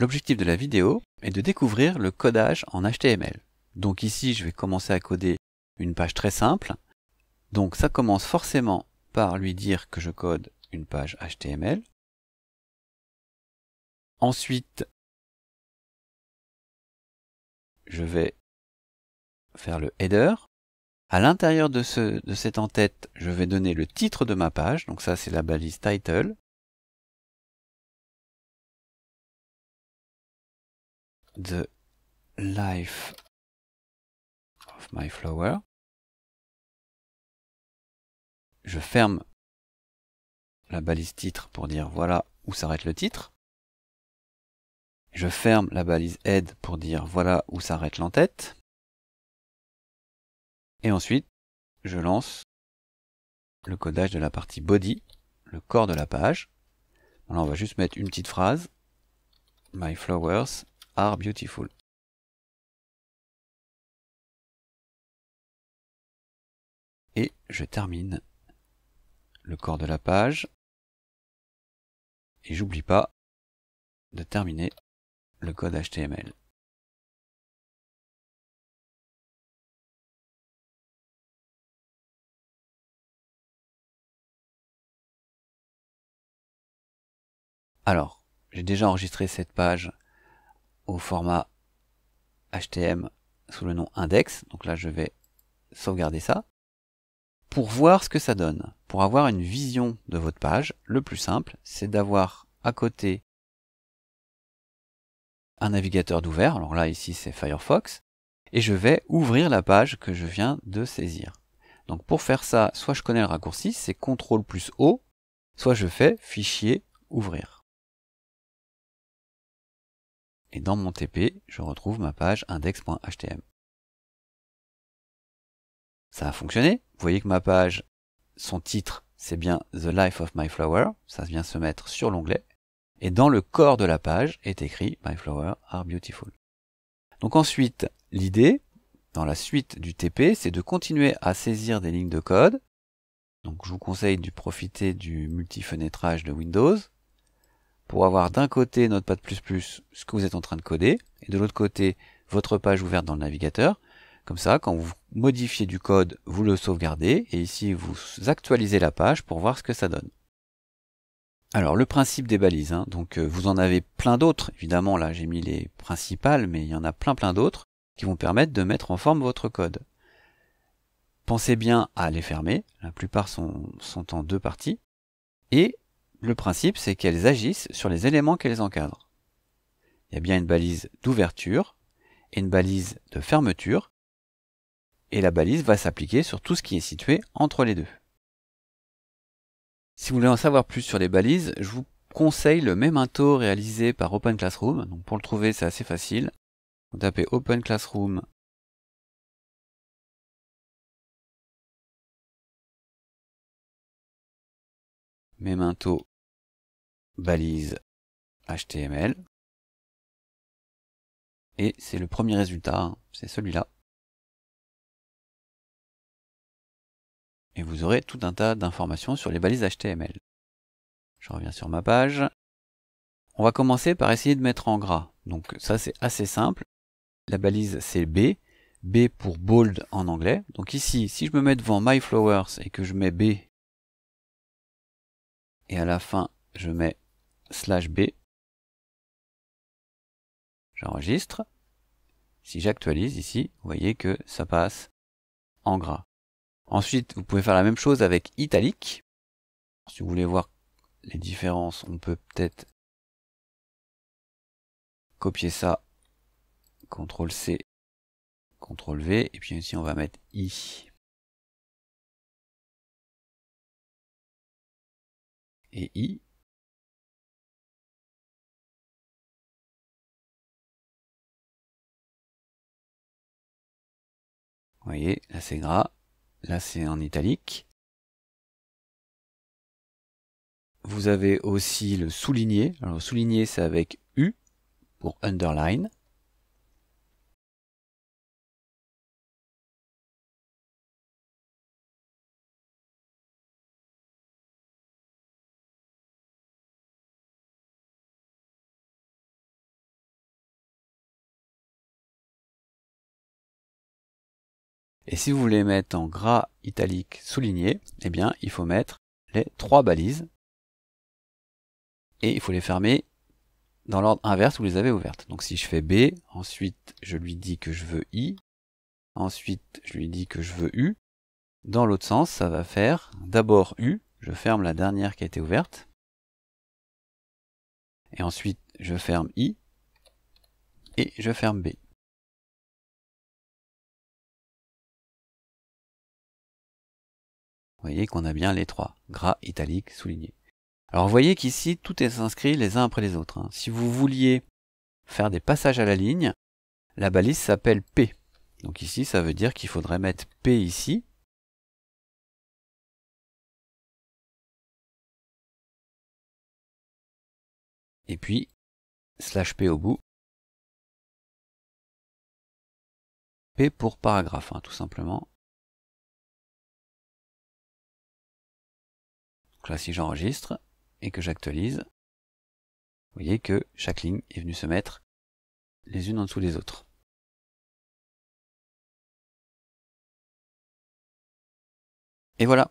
L'objectif de la vidéo est de découvrir le codage en HTML. Donc ici, je vais commencer à coder une page très simple. Donc ça commence forcément par lui dire que je code une page HTML. Ensuite, je vais faire le header. À l'intérieur de, ce, de cette entête, je vais donner le titre de ma page. Donc ça, c'est la balise title. the life of my flower. Je ferme la balise titre pour dire voilà où s'arrête le titre. Je ferme la balise head pour dire voilà où s'arrête l'entête. Et ensuite, je lance le codage de la partie body, le corps de la page. Là, on va juste mettre une petite phrase. My flowers et je termine le corps de la page et j'oublie pas de terminer le code HTML. Alors, j'ai déjà enregistré cette page au format HTM sous le nom index. Donc là, je vais sauvegarder ça. Pour voir ce que ça donne, pour avoir une vision de votre page, le plus simple, c'est d'avoir à côté un navigateur d'ouvert. Alors là, ici, c'est Firefox. Et je vais ouvrir la page que je viens de saisir. Donc pour faire ça, soit je connais le raccourci, c'est CTRL plus O, soit je fais Fichier, Ouvrir. Et dans mon TP, je retrouve ma page index.htm. Ça a fonctionné. Vous voyez que ma page, son titre, c'est bien The Life of My Flower. Ça vient se mettre sur l'onglet. Et dans le corps de la page est écrit My Flower are beautiful. Donc ensuite, l'idée, dans la suite du TP, c'est de continuer à saisir des lignes de code. Donc je vous conseille de profiter du multi-fenêtrage de Windows pour avoir d'un côté notre plus ce que vous êtes en train de coder, et de l'autre côté votre page ouverte dans le navigateur. Comme ça, quand vous modifiez du code, vous le sauvegardez, et ici vous actualisez la page pour voir ce que ça donne. Alors le principe des balises, hein. donc euh, vous en avez plein d'autres, évidemment là j'ai mis les principales, mais il y en a plein plein d'autres qui vont permettre de mettre en forme votre code. Pensez bien à les fermer, la plupart sont, sont en deux parties, et le principe, c'est qu'elles agissent sur les éléments qu'elles encadrent. Il y a bien une balise d'ouverture et une balise de fermeture, et la balise va s'appliquer sur tout ce qui est situé entre les deux. Si vous voulez en savoir plus sur les balises, je vous conseille le Memento réalisé par Open Classroom. Donc pour le trouver, c'est assez facile. Vous tapez Open Classroom Memento balise HTML. Et c'est le premier résultat, hein. c'est celui-là. Et vous aurez tout un tas d'informations sur les balises HTML. Je reviens sur ma page. On va commencer par essayer de mettre en gras. Donc ça c'est assez simple. La balise c'est B. B pour bold en anglais. Donc ici, si je me mets devant My Flowers et que je mets B, et à la fin je mets slash B. J'enregistre. Si j'actualise ici, vous voyez que ça passe en gras. Ensuite, vous pouvez faire la même chose avec italique. Si vous voulez voir les différences, on peut peut-être copier ça. CTRL C, CTRL V. Et puis ici, on va mettre I. Et I, Vous voyez, là c'est gras, là c'est en italique. Vous avez aussi le souligné. Alors le souligné c'est avec U pour underline. Et si vous voulez mettre en gras, italique, souligné, eh bien, il faut mettre les trois balises. Et il faut les fermer dans l'ordre inverse où vous les avez ouvertes. Donc si je fais B, ensuite je lui dis que je veux I, ensuite je lui dis que je veux U. Dans l'autre sens, ça va faire d'abord U, je ferme la dernière qui a été ouverte, et ensuite je ferme I, et je ferme B. Vous voyez qu'on a bien les trois, gras, italique, souligné. Alors vous voyez qu'ici, tout est inscrit les uns après les autres. Hein. Si vous vouliez faire des passages à la ligne, la balise s'appelle P. Donc ici, ça veut dire qu'il faudrait mettre P ici. Et puis, slash P au bout. P pour paragraphe, hein, tout simplement. si j'enregistre et que j'actualise, vous voyez que chaque ligne est venue se mettre les unes en dessous des autres. Et voilà,